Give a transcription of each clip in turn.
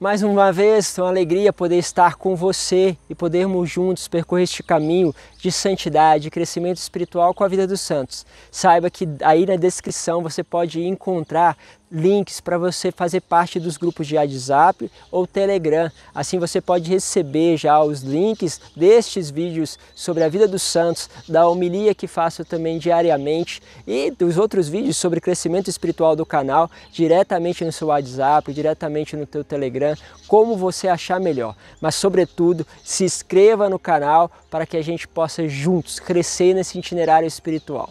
Mais uma vez, é uma alegria poder estar com você e podermos juntos percorrer este caminho de santidade, crescimento espiritual com a vida dos santos. Saiba que aí na descrição você pode encontrar links para você fazer parte dos grupos de WhatsApp ou Telegram. Assim você pode receber já os links destes vídeos sobre a vida dos santos, da homilia que faço também diariamente e dos outros vídeos sobre crescimento espiritual do canal diretamente no seu WhatsApp, diretamente no teu Telegram Instagram, como você achar melhor. Mas, sobretudo, se inscreva no canal para que a gente possa juntos crescer nesse itinerário espiritual.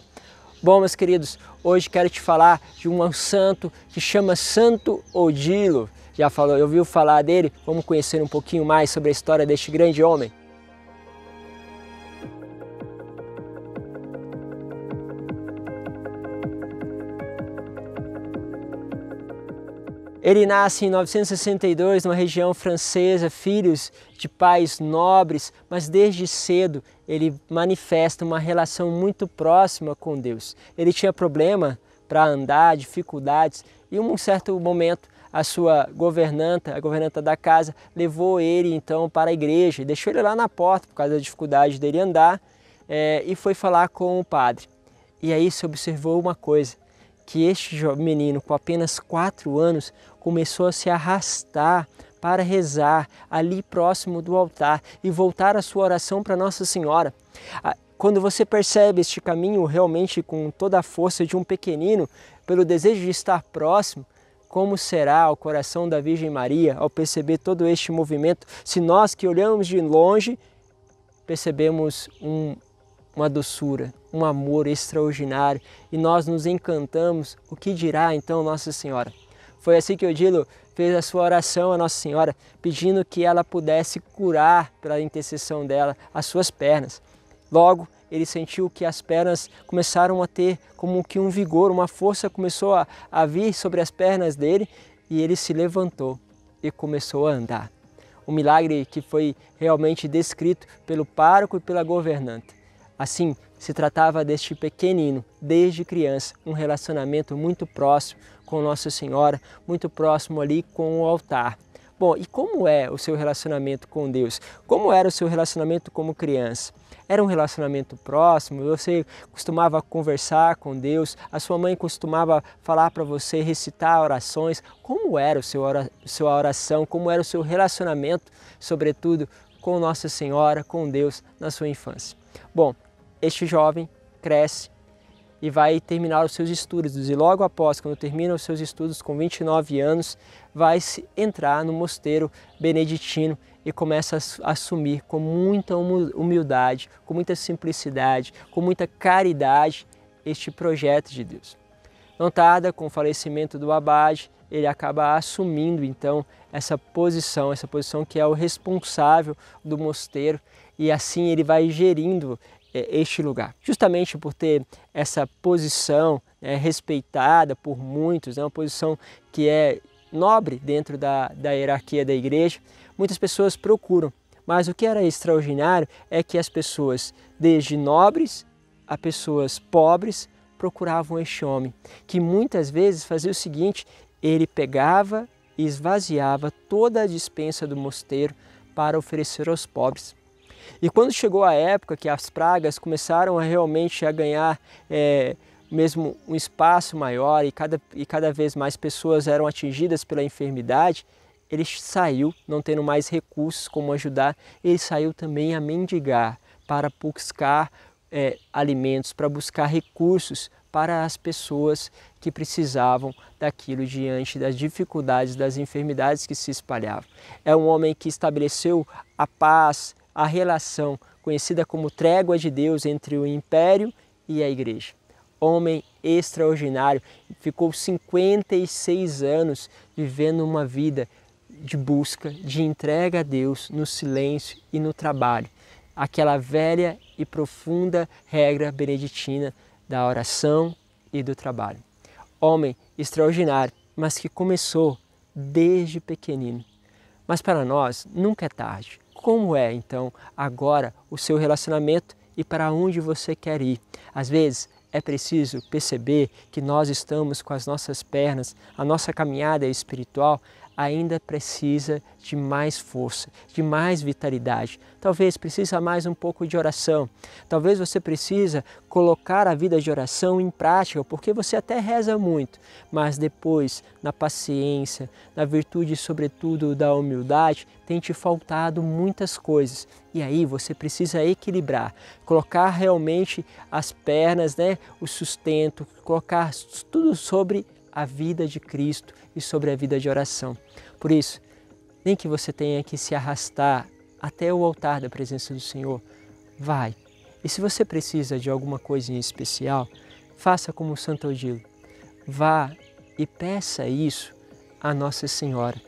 Bom, meus queridos, hoje quero te falar de um santo que chama Santo Odilo. Já falou, ouviu falar dele? Vamos conhecer um pouquinho mais sobre a história deste grande homem. Ele nasce em 962 numa região francesa, filhos de pais nobres, mas desde cedo ele manifesta uma relação muito próxima com Deus. Ele tinha problema para andar, dificuldades, e em um certo momento a sua governanta, a governanta da casa, levou ele então para a igreja, deixou ele lá na porta por causa da dificuldade dele andar é, e foi falar com o padre. E aí se observou uma coisa, que este menino, com apenas quatro anos, começou a se arrastar para rezar ali próximo do altar e voltar a sua oração para Nossa Senhora. Quando você percebe este caminho realmente com toda a força de um pequenino, pelo desejo de estar próximo, como será o coração da Virgem Maria ao perceber todo este movimento, se nós que olhamos de longe percebemos um uma doçura, um amor extraordinário e nós nos encantamos. O que dirá então Nossa Senhora? Foi assim que Odilo fez a sua oração a Nossa Senhora, pedindo que ela pudesse curar, pela intercessão dela, as suas pernas. Logo, ele sentiu que as pernas começaram a ter como que um vigor, uma força começou a, a vir sobre as pernas dele e ele se levantou e começou a andar. Um milagre que foi realmente descrito pelo pároco e pela governante. Assim, se tratava deste pequenino, desde criança, um relacionamento muito próximo com Nossa Senhora, muito próximo ali com o altar. Bom, e como é o seu relacionamento com Deus? Como era o seu relacionamento como criança? Era um relacionamento próximo? Você costumava conversar com Deus? A sua mãe costumava falar para você, recitar orações? Como era o seu a sua oração? Como era o seu relacionamento, sobretudo, com Nossa Senhora, com Deus, na sua infância? Bom, este jovem cresce e vai terminar os seus estudos. E logo após, quando termina os seus estudos com 29 anos, vai se entrar no mosteiro beneditino e começa a assumir com muita humildade, com muita simplicidade, com muita caridade este projeto de Deus. Não tarda, com o falecimento do abade, ele acaba assumindo então essa posição, essa posição que é o responsável do mosteiro, e assim ele vai gerindo é, este lugar. Justamente por ter essa posição né, respeitada por muitos, é né, uma posição que é nobre dentro da, da hierarquia da igreja, muitas pessoas procuram. Mas o que era extraordinário é que as pessoas, desde nobres a pessoas pobres, procuravam este homem, que muitas vezes fazia o seguinte: ele pegava e esvaziava toda a dispensa do mosteiro para oferecer aos pobres. E quando chegou a época que as pragas começaram a realmente a ganhar é, mesmo um espaço maior e cada, e cada vez mais pessoas eram atingidas pela enfermidade, ele saiu, não tendo mais recursos como ajudar, ele saiu também a mendigar para buscar é, alimentos, para buscar recursos para as pessoas que precisavam daquilo diante das dificuldades, das enfermidades que se espalhavam. É um homem que estabeleceu a paz, a relação conhecida como trégua de Deus entre o império e a igreja. Homem extraordinário, ficou 56 anos vivendo uma vida de busca, de entrega a Deus no silêncio e no trabalho. Aquela velha e profunda regra beneditina da oração e do trabalho. Homem extraordinário, mas que começou desde pequenino. Mas para nós nunca é tarde como é então agora o seu relacionamento e para onde você quer ir. Às vezes é preciso perceber que nós estamos com as nossas pernas, a nossa caminhada é espiritual ainda precisa de mais força, de mais vitalidade. Talvez precisa mais um pouco de oração. Talvez você precisa colocar a vida de oração em prática, porque você até reza muito, mas depois, na paciência, na virtude sobretudo da humildade, tem te faltado muitas coisas. E aí você precisa equilibrar, colocar realmente as pernas, né, o sustento, colocar tudo sobre a vida de Cristo e sobre a vida de oração. Por isso, nem que você tenha que se arrastar até o altar da presença do Senhor, vai. E se você precisa de alguma coisa em especial, faça como o Santo Odilo. Vá e peça isso à Nossa Senhora.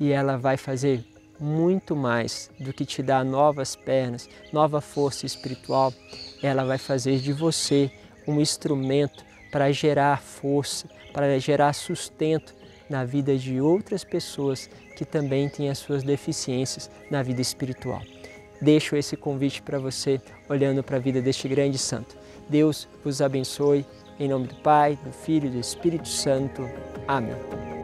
E ela vai fazer muito mais do que te dar novas pernas, nova força espiritual. Ela vai fazer de você um instrumento para gerar força, para gerar sustento na vida de outras pessoas que também têm as suas deficiências na vida espiritual. Deixo esse convite para você, olhando para a vida deste grande santo. Deus vos abençoe, em nome do Pai, do Filho e do Espírito Santo. Amém.